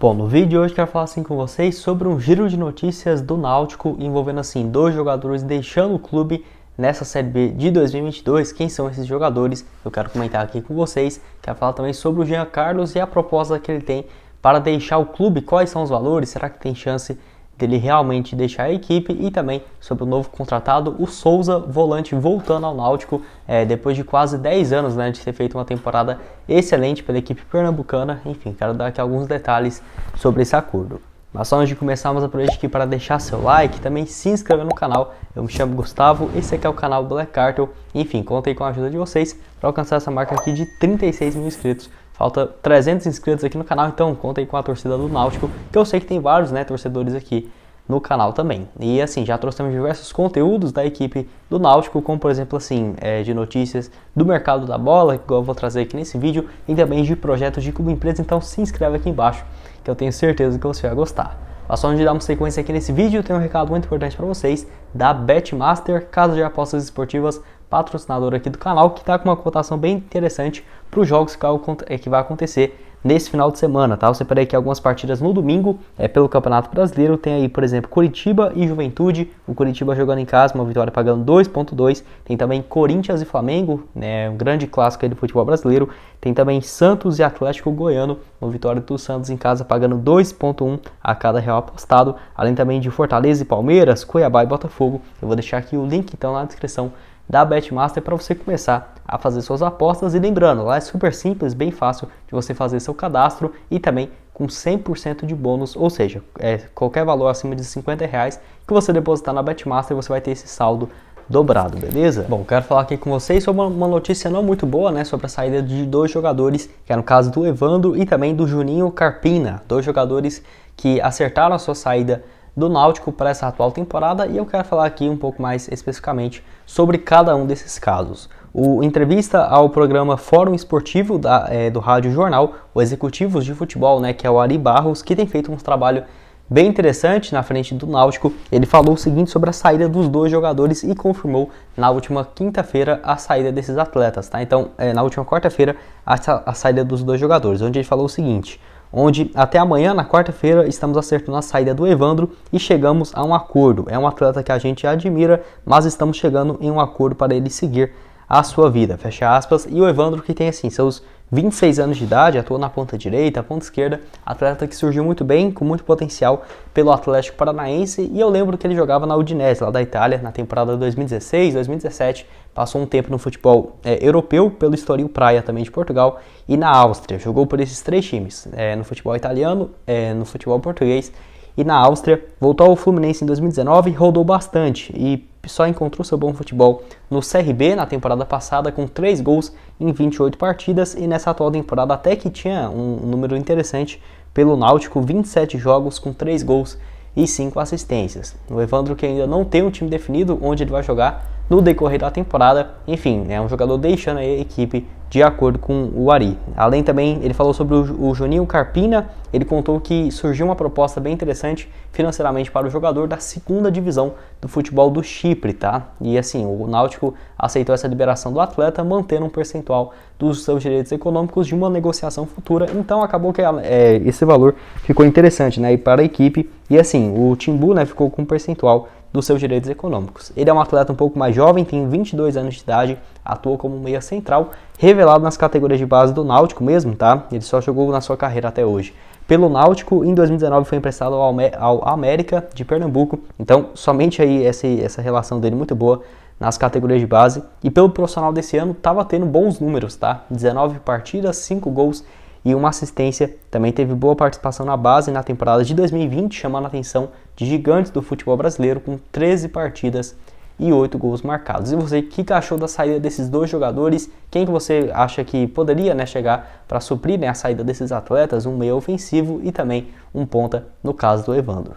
Bom, no vídeo de hoje quero falar assim com vocês sobre um giro de notícias do Náutico envolvendo assim dois jogadores deixando o clube nessa Série B de 2022. Quem são esses jogadores? Eu quero comentar aqui com vocês. Quero falar também sobre o Jean Carlos e a proposta que ele tem para deixar o clube. Quais são os valores? Será que tem chance dele realmente deixar a equipe e também sobre o novo contratado, o Souza, volante voltando ao Náutico é, depois de quase 10 anos né, de ter feito uma temporada excelente pela equipe pernambucana. Enfim, quero dar aqui alguns detalhes sobre esse acordo. Mas só antes de começarmos, aproveite aqui para deixar seu like, também se inscrever no canal. Eu me chamo Gustavo, esse aqui é o canal Black Cartel. Enfim, contei com a ajuda de vocês para alcançar essa marca aqui de 36 mil inscritos Falta 300 inscritos aqui no canal, então contem com a torcida do Náutico, que eu sei que tem vários né, torcedores aqui no canal também. E assim, já trouxemos diversos conteúdos da equipe do Náutico, como por exemplo assim, é, de notícias do mercado da bola, que eu vou trazer aqui nesse vídeo, e também de projetos de clube empresa, então se inscreve aqui embaixo, que eu tenho certeza que você vai gostar. Mas só antes de dar uma sequência aqui nesse vídeo, tem um recado muito importante para vocês da Betmaster, casa de apostas esportivas, patrocinadora aqui do canal, que está com uma cotação bem interessante para os jogos que vai acontecer nesse final de semana, tá? Eu separei aqui algumas partidas no domingo é, pelo Campeonato Brasileiro. Tem aí, por exemplo, Curitiba e Juventude. O Curitiba jogando em casa, uma vitória pagando 2.2. Tem também Corinthians e Flamengo, né? Um grande clássico aí do futebol brasileiro. Tem também Santos e Atlético Goiano, uma vitória do Santos em casa pagando 2.1 a cada real apostado. Além também de Fortaleza e Palmeiras, Cuiabá e Botafogo. Eu vou deixar aqui o link então na descrição da Betmaster para você começar a fazer suas apostas. E lembrando, lá é super simples, bem fácil de você fazer seu cadastro e também com 100% de bônus, ou seja, é, qualquer valor acima de 50 reais que você depositar na Betmaster, você vai ter esse saldo dobrado, beleza? Bom, quero falar aqui com vocês sobre uma notícia não muito boa, né, sobre a saída de dois jogadores, que é no caso do Evandro e também do Juninho Carpina, dois jogadores que acertaram a sua saída do Náutico para essa atual temporada e eu quero falar aqui um pouco mais especificamente sobre cada um desses casos. O entrevista ao programa Fórum Esportivo da, é, do Rádio Jornal, o Executivos de Futebol, né, que é o Ari Barros, que tem feito um trabalho bem interessante na frente do Náutico. Ele falou o seguinte sobre a saída dos dois jogadores e confirmou na última quinta-feira a saída desses atletas, tá? Então, é, na última quarta-feira, a, a saída dos dois jogadores, onde ele falou o seguinte onde até amanhã, na quarta-feira, estamos acertando a saída do Evandro e chegamos a um acordo. É um atleta que a gente admira, mas estamos chegando em um acordo para ele seguir a sua vida. Fecha aspas. E o Evandro que tem assim seus 26 anos de idade, atua na ponta direita, ponta esquerda, atleta que surgiu muito bem, com muito potencial pelo Atlético Paranaense, e eu lembro que ele jogava na Udinese, lá da Itália, na temporada 2016, 2017, passou um tempo no futebol é, europeu, pelo Estoril Praia também de Portugal, e na Áustria, jogou por esses três times, é, no futebol italiano, é, no futebol português e na Áustria. Voltou ao Fluminense em 2019, e rodou bastante e só encontrou seu bom futebol no CRB na temporada passada com 3 gols em 28 partidas e nessa atual temporada até que tinha um número interessante pelo Náutico, 27 jogos com 3 gols e 5 assistências. O Evandro que ainda não tem um time definido onde ele vai jogar, no decorrer da temporada. Enfim, é um jogador deixando a equipe de acordo com o Ari. Além também, ele falou sobre o, Juninho Carpina. Ele contou que surgiu uma proposta bem interessante financeiramente para o jogador da segunda divisão do futebol do Chipre, tá? E assim, o Náutico aceitou essa liberação do atleta, mantendo um percentual dos seus direitos econômicos de uma negociação futura. Então acabou que é, esse valor ficou interessante, né? E para a equipe. E assim, o Timbu, né, ficou com um percentual dos seus direitos econômicos. Ele é um atleta um pouco mais jovem, tem 22 anos de idade, atua como meia central, revelado nas categorias de base do Náutico mesmo, tá? Ele só jogou na sua carreira até hoje. Pelo Náutico, em 2019 foi emprestado ao, ao América de Pernambuco, então somente aí essa, essa relação dele muito boa nas categorias de base. E pelo profissional desse ano, estava tendo bons números, tá? 19 partidas, 5 gols e uma assistência. Também teve boa participação na base na temporada de 2020, chamando a atenção de gigantes do futebol brasileiro com 13 partidas e 8 gols marcados. E você, o que achou da saída desses dois jogadores? Quem que você acha que poderia né, chegar para suprir né, a saída desses atletas? Um meio ofensivo e também um ponta, no caso do Evandro.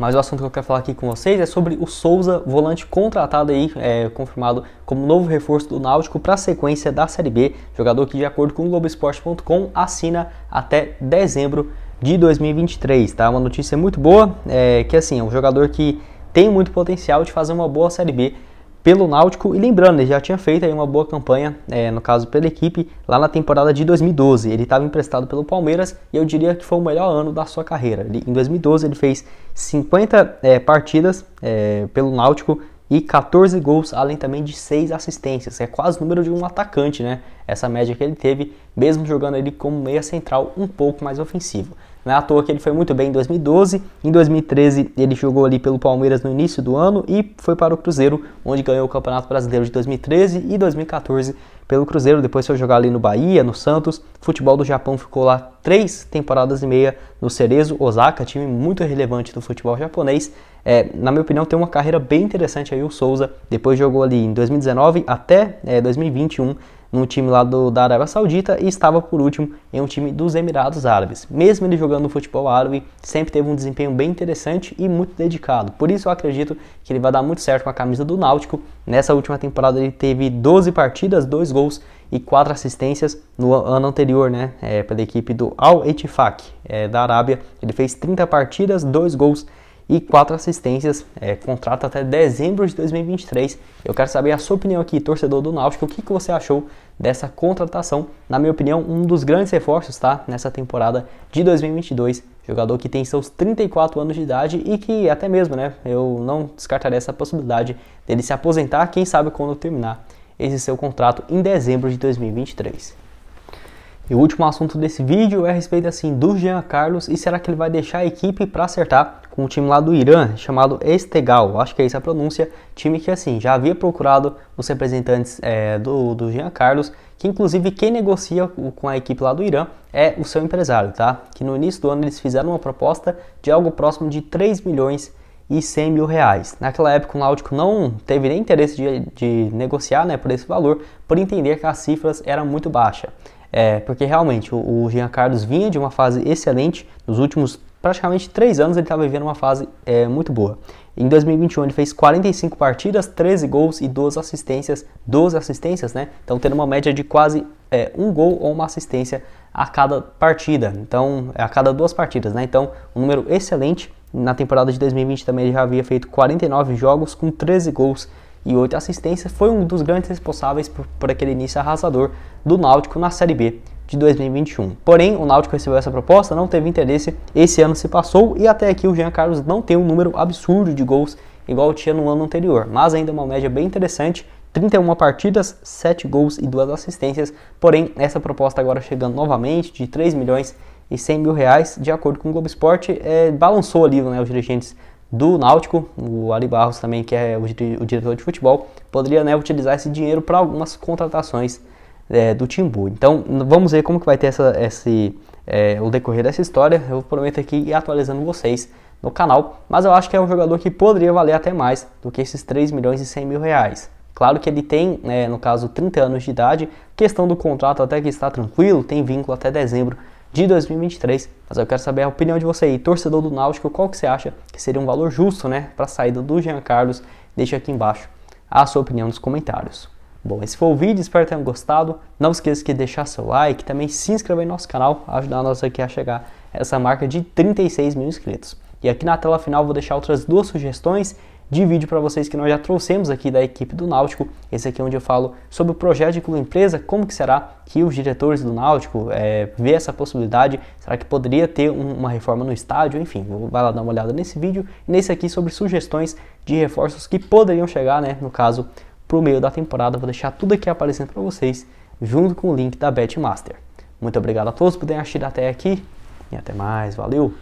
Mas o assunto que eu quero falar aqui com vocês é sobre o Souza, volante contratado aí, é, confirmado como novo reforço do Náutico para a sequência da Série B. Jogador que, de acordo com o Globoesporte.com, assina até dezembro de 2023, tá? Uma notícia muito boa, é, que assim, é um jogador que tem muito potencial de fazer uma boa Série B pelo Náutico. E lembrando, ele já tinha feito aí uma boa campanha, é, no caso pela equipe, lá na temporada de 2012. Ele estava emprestado pelo Palmeiras e eu diria que foi o melhor ano da sua carreira. Ele, em 2012 ele fez 50 é, partidas é, pelo Náutico e 14 gols, além também de 6 assistências. É quase o número de um atacante, né? Essa média que ele teve, mesmo jogando ele como meia central um pouco mais ofensivo. Não é à toa que ele foi muito bem em 2012. Em 2013, ele jogou ali pelo Palmeiras no início do ano e foi para o Cruzeiro, onde ganhou o Campeonato Brasileiro de 2013 e 2014 pelo Cruzeiro. Depois foi jogar ali no Bahia, no Santos. Futebol do Japão ficou lá três temporadas e meia no Cerezo Osaka, time muito relevante do futebol japonês. É, na minha opinião, tem uma carreira bem interessante aí o Souza. Depois jogou ali em 2019 até é, 2021 num time lá do, da Arábia Saudita e estava por último em um time dos Emirados Árabes. Mesmo ele jogando no futebol árabe, sempre teve um desempenho bem interessante e muito dedicado. Por isso eu acredito que ele vai dar muito certo com a camisa do Náutico. Nessa última temporada ele teve 12 partidas, 2 gols e 4 assistências no ano anterior, né, é, pela equipe do Al Etifaq, é, eh, da Arábia. Ele fez 30 partidas, 2 gols e quatro assistências, é, contrato até dezembro de 2023. Eu quero saber a sua opinião aqui, torcedor do Náutico, o que, que você achou dessa contratação? Na minha opinião, um dos grandes reforços tá, nessa temporada de 2022. Jogador que tem seus 34 anos de idade e que até mesmo, né, eu não descartaria essa possibilidade dele se aposentar, quem sabe quando terminar esse seu contrato em dezembro de 2023. E o último assunto desse vídeo é a respeito assim do Jean Carlos e será que ele vai deixar a equipe para acertar com o time lá do Irã, chamado Estegal, acho que é isso a pronúncia, time que assim já havia procurado os representantes é, do, do Jean Carlos, que inclusive quem negocia com a equipe lá do Irã é o seu empresário, tá? Que no início do ano eles fizeram uma proposta de algo próximo de 3 milhões e 100 mil reais. Naquela época o Náutico não teve nem interesse de, de negociar né, por esse valor, por entender que as cifras eram muito baixas. É, porque realmente o, o Jean Carlos vinha de uma fase excelente nos últimos praticamente três anos ele estava vivendo uma fase é, muito boa. Em 2021 ele fez 45 partidas, 13 gols e 12 assistências, 12 assistências, né? Então tendo uma média de quase é, um gol ou uma assistência a cada partida, então a cada duas partidas, né? Então um número excelente. Na temporada de 2020 também ele já havia feito 49 jogos com 13 gols e 8 assistências, foi um dos grandes responsáveis por, por aquele início arrasador do Náutico na Série B de 2021. Porém, o Náutico recebeu essa proposta, não teve interesse, esse ano se passou e até aqui o Jean Carlos não tem um número absurdo de gols igual tinha no ano anterior, mas ainda uma média bem interessante 31 partidas, 7 gols e 2 assistências. Porém, essa proposta agora chegando novamente de 3 milhões e 100 mil reais, de acordo com o Globo Esporte, é, balançou ali né, os dirigentes do Náutico, o Ari Barros também, que é o, o diretor de futebol, poderia né, utilizar esse dinheiro para algumas contratações é, do Timbu. Então vamos ver como que vai ter essa, esse, é, o decorrer dessa história. Eu prometo aqui ir atualizando vocês no canal, mas eu acho que é um jogador que poderia valer até mais do que esses 3 milhões e 100 mil reais. Claro que ele tem, né, no caso, 30 anos de idade, questão do contrato até que está tranquilo, tem vínculo até dezembro de 2023. Mas eu quero saber a opinião de você aí, torcedor do Náutico, qual que você acha que seria um valor justo, né, para a saída do Jean Carlos? Deixa aqui embaixo a sua opinião nos comentários. Bom, esse foi o vídeo, espero que tenham gostado. Não esqueça de deixar seu like, também se inscrever no nosso canal, ajudar nós aqui a chegar a essa marca de 36 mil inscritos. E aqui na tela final vou deixar outras duas sugestões de vídeo para vocês que nós já trouxemos aqui da equipe do Náutico. Esse aqui é onde eu falo sobre o projeto de clube empresa, como que será que os diretores do Náutico é, vê essa possibilidade, será que poderia ter um, uma reforma no estádio, enfim, vai lá dar uma olhada nesse vídeo e nesse aqui sobre sugestões de reforços que poderiam chegar, né, no caso, para o meio da temporada. Vou deixar tudo aqui aparecendo para vocês, junto com o link da Betmaster. Muito obrigado a todos por terem assistido até aqui e até mais, valeu!